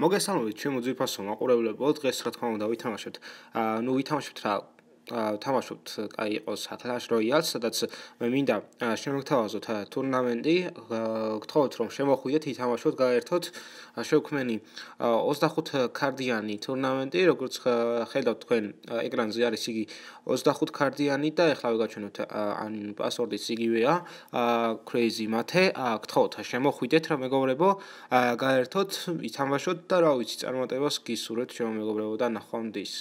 მოგესალმებით ჩემო ძვირფასო მაყურებლებო დღეს რა თქმა უნდა ვითამაშებთ ნუ ვითამაშებთ რა თამაშობთ კაი იყოს Clash Royale, სადაც მე მინდა შემოგთავაზოთ ტურნამენტი. გთხოვთ რომ შემოხვიდეთ, ითამაშოთ, გაერთოთ. შევქმენი 25 კარდიანი ტურნამენტი, როგორც ხედავთ თქვენ ეკრანზე არის იგი 25 კარდიანი და ახლა ვიგაჩვენოთ ან პასვორდიც იგივეა. Crazy Mate. გთხოვთ შემოხვიდეთ რა მეგობრებო, გაერთოთ, ითამაშოთ და რა ვიცი, წარმატებას გისურვებთ შემო მეგობრებო და ნახვამდის.